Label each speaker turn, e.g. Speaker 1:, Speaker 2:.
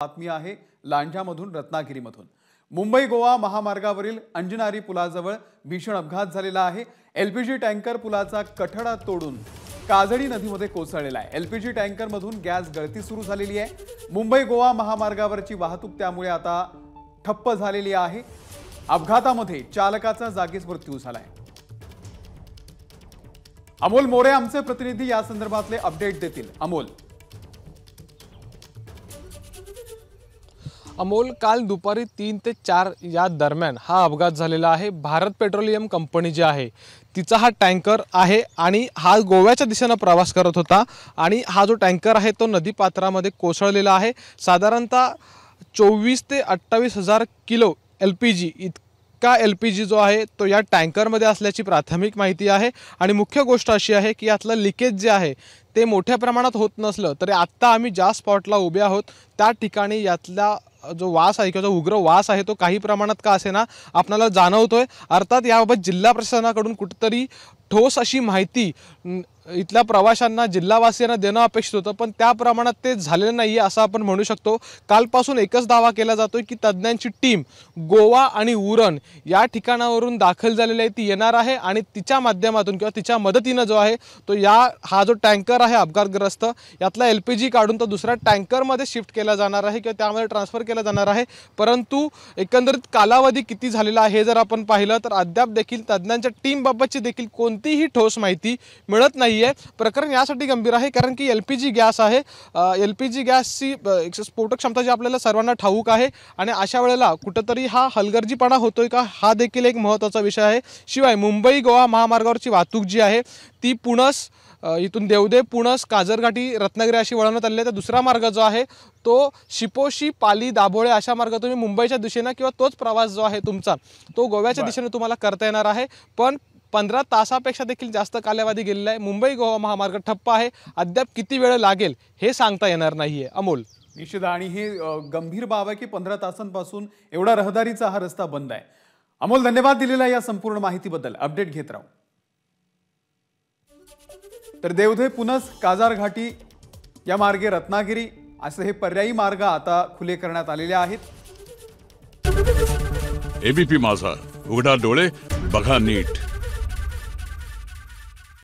Speaker 1: बातमी आहे लांजामधून रत्नागिरीमधून मुंबई गोवा महामार्गावरील अंजनारी पुलाजवळ भीषण अपघात झालेला आहे एलपीजी टँकर पुलाचा कठडा तोडून काजळी नदीमध्ये कोसळलेला आहे एलपीजी टँकरमधून गॅस गळती सुरू झालेली आहे मुंबई गोवा महामार्गावरची वाहतूक त्यामुळे आता ठप्प झालेली आहे अपघातामध्ये चालकाचा जागीच मृत्यू झाला आहे अमोल मोरे आमचे प्रतिनिधी
Speaker 2: या संदर्भातले अपडेट
Speaker 1: देतील अमोल
Speaker 2: अमोल काल दुपारी तीन ते चार या दरम्यान हा अपघात झालेला आहे भारत पेट्रोलियम कंपनी जी आहे तिचा हा टँकर आहे आणि हा गोव्याच्या दिशेनं प्रवास करत होता आणि हा जो टँकर आहे तो नदीपात्रामध्ये कोसळलेला आहे साधारणतः चोवीस ते अठ्ठावीस हजार किलो एल पी जी इत का एल पी जी जो आहे तो या टँकरमध्ये असल्याची प्राथमिक माहिती आहे आणि मुख्य गोष्ट अशी आहे की यातलं लिकेज जे आहे ते मोठ्या प्रमाणात होत नसलं तरी आत्ता आम्ही ज्या स्पॉटला उभे आहोत त्या ठिकाणी यातल्या जो वास आहे किंवा जो उग्र वास आहे तो काही प्रमाणात का असे ना आपल्याला जाणवतोय अर्थात याबाबत जिल्हा प्रशासनाकडून कुठेतरी ठोस अशी माहिती इथल्या प्रवाशांना जिल्हावासियांना देणं अपेक्षित होतं पण त्या प्रमाणात ते झालेलं नाही आहे असं आपण म्हणू शकतो कालपासून एकच दावा केला जातो की तज्ज्ञांची टीम गोवा आणि उरण या ठिकाणावरून दाखल झालेली आहे ती येणार आहे आणि तिच्या माध्यमातून किंवा तिच्या मदतीनं जो आहे तो या हा जो टँकर आहे अपघातग्रस्त यातला एल पी जी काढून तो दुसऱ्या टँकरमध्ये शिफ्ट केला जाणार आहे किंवा त्यामध्ये ट्रान्सफर केला जाणार आहे परंतु एकंदरीत कालावधी किती झालेला आहे हे जर आपण पाहिलं तर अद्याप देखील तज्ज्ञांच्या टीमबाबतची देखील कोण कोणतीही ठोस माहिती मिळत नाही आहे प्रकरण यासाठी गंभीर आहे कारण की एल पी जी गॅस आहे एल पी जी गॅसची स्फोटक क्षमता जी आपल्याला सर्वांना ठाऊक आहे आणि अशा वेळेला कुठंतरी हा हलगर्जीपणा होतोय का हा देखील एक महत्त्वाचा विषय आहे शिवाय मुंबई गोवा महामार्गावरची वाहतूक जी आहे ती पुणस इथून देवदेव पुणस काजरघाटी रत्नागिरी अशी वळवण्यात आलेली आहे तर दुसरा मार्ग जो आहे तो शिपोशी पाली दाभोळे अशा मार्ग तुम्ही मुंबईच्या दिशेनं किंवा तोच प्रवास जो आहे तुमचा तो गोव्याच्या दिशेनं तुम्हाला करता येणार आहे पण पंधरा तासापेक्षा देखील जास्त कालावधी गेलेला आहे मुंबई गोवा महामार्ग ठप्प आहे अद्याप किती वेळ लागेल हे सांगता येणार नाही आहे अमोल
Speaker 1: निश्चित आणि हे गंभीर बाब आहे की पंधरा तासांपासून एवढा रहदारीचा हा रस्ता बंद आहे अमोल धन्यवाद दिलेला या संपूर्ण माहितीबद्दल अपडेट घेत राहू तर देवधे पुनस काजारघाटी या मार्गे रत्नागिरी असे हे पर्यायी मार्ग आता खुले करण्यात आलेले आहेत एबीपी माझा उघडा डोळे बघा नीट